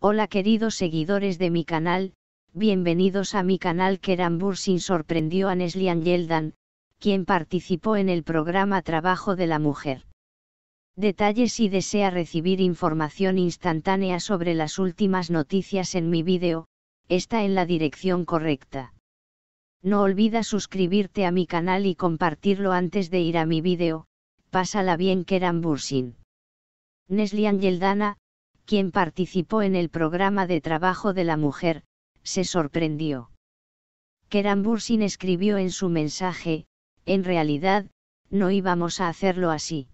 Hola queridos seguidores de mi canal, bienvenidos a mi canal Keran Bursin sorprendió a Neslian Yeldan, quien participó en el programa Trabajo de la Mujer. Detalles si desea recibir información instantánea sobre las últimas noticias en mi vídeo, está en la dirección correcta. No olvida suscribirte a mi canal y compartirlo antes de ir a mi vídeo, pásala bien Keran Bursin. Neslian Yeldana, quien participó en el programa de trabajo de la mujer, se sorprendió. Kerambursin escribió en su mensaje, en realidad, no íbamos a hacerlo así.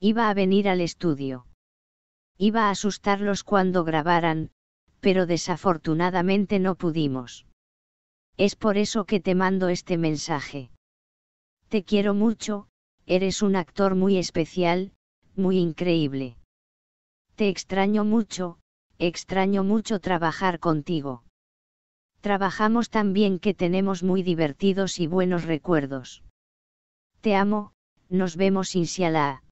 Iba a venir al estudio. Iba a asustarlos cuando grabaran, pero desafortunadamente no pudimos. Es por eso que te mando este mensaje. Te quiero mucho, eres un actor muy especial, muy increíble. Te extraño mucho, extraño mucho trabajar contigo. Trabajamos tan bien que tenemos muy divertidos y buenos recuerdos. Te amo, nos vemos inshallah.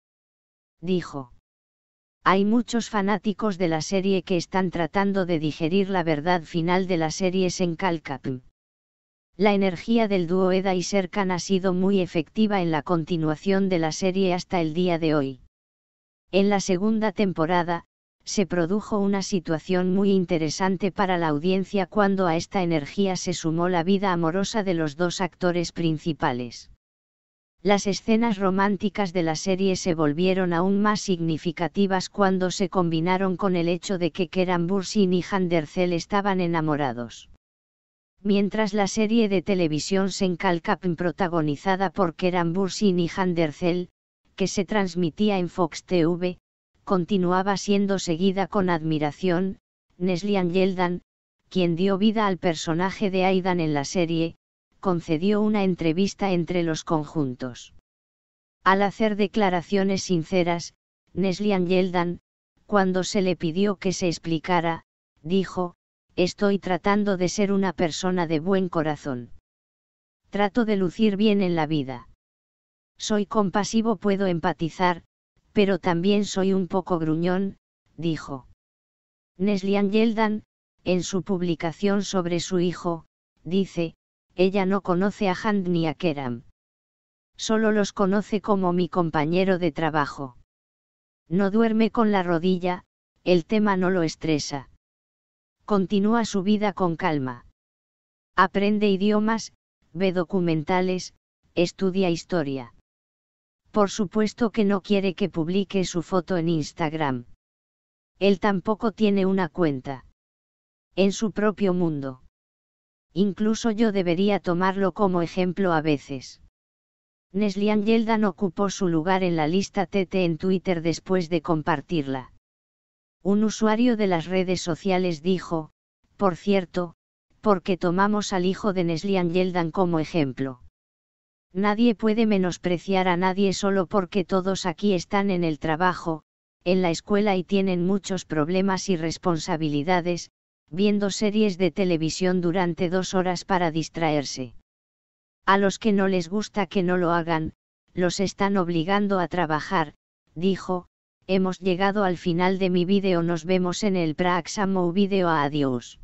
Dijo. Hay muchos fanáticos de la serie que están tratando de digerir la verdad final de las series en Calcap. La energía del dúo Eda y Serkan ha sido muy efectiva en la continuación de la serie hasta el día de hoy. En la segunda temporada, se produjo una situación muy interesante para la audiencia cuando a esta energía se sumó la vida amorosa de los dos actores principales. Las escenas románticas de la serie se volvieron aún más significativas cuando se combinaron con el hecho de que Keran Bursin y Handercel estaban enamorados. Mientras la serie de televisión Senkalkapn protagonizada por Keran Bursin y Handercel, que se transmitía en Fox TV, continuaba siendo seguida con admiración, Neslian Yeldan, quien dio vida al personaje de Aidan en la serie, concedió una entrevista entre los conjuntos. Al hacer declaraciones sinceras, Neslian Yeldan, cuando se le pidió que se explicara, dijo, estoy tratando de ser una persona de buen corazón. Trato de lucir bien en la vida. Soy compasivo, puedo empatizar, pero también soy un poco gruñón, dijo. Neslian Yeldan, en su publicación sobre su hijo, dice, ella no conoce a Hand ni a Keram. Solo los conoce como mi compañero de trabajo. No duerme con la rodilla, el tema no lo estresa. Continúa su vida con calma. Aprende idiomas, ve documentales, estudia historia. Por supuesto que no quiere que publique su foto en Instagram. Él tampoco tiene una cuenta. En su propio mundo. Incluso yo debería tomarlo como ejemplo a veces. Neslian Yeldan ocupó su lugar en la lista TT en Twitter después de compartirla. Un usuario de las redes sociales dijo, por cierto, porque tomamos al hijo de Neslian Yeldan como ejemplo. Nadie puede menospreciar a nadie solo porque todos aquí están en el trabajo, en la escuela y tienen muchos problemas y responsabilidades, viendo series de televisión durante dos horas para distraerse. A los que no les gusta que no lo hagan, los están obligando a trabajar, dijo, hemos llegado al final de mi vídeo nos vemos en el Praxamo video, adiós.